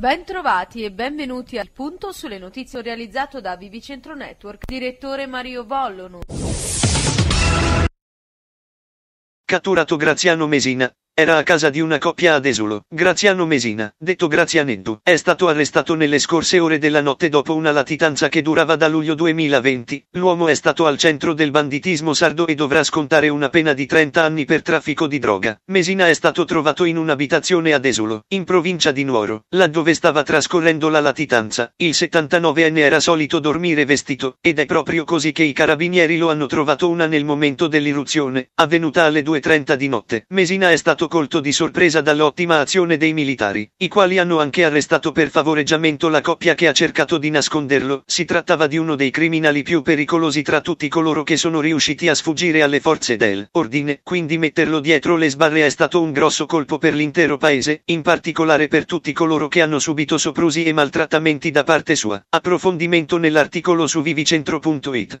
Bentrovati e benvenuti al punto sulle notizie realizzato da Vivicentro Network, direttore Mario Vollonu. Catturato Graziano Mesina, era a casa di una coppia ad Esulo. Graziano Mesina, detto Grazianetto, è stato arrestato nelle scorse ore della notte dopo una latitanza che durava da luglio 2020. L'uomo è stato al centro del banditismo sardo e dovrà scontare una pena di 30 anni per traffico di droga. Mesina è stato trovato in un'abitazione ad Esulo, in provincia di Nuoro, laddove stava trascorrendo la latitanza. Il 79enne era solito dormire vestito, ed è proprio così che i carabinieri lo hanno trovato una nel momento dell'irruzione, avvenuta alle 2.30 di notte. Mesina è stato colto di sorpresa dall'ottima azione dei militari, i quali hanno anche arrestato per favoreggiamento la coppia che ha cercato di nasconderlo. Si trattava di uno dei criminali più pericolosi tra tutti coloro che sono riusciti a sfuggire alle forze del ordine, quindi metterlo dietro le sbarre è stato un grosso colpo per l'intero paese, in particolare per tutti coloro che hanno subito soprusi e maltrattamenti da parte sua. Approfondimento nell'articolo su vivicentro.it.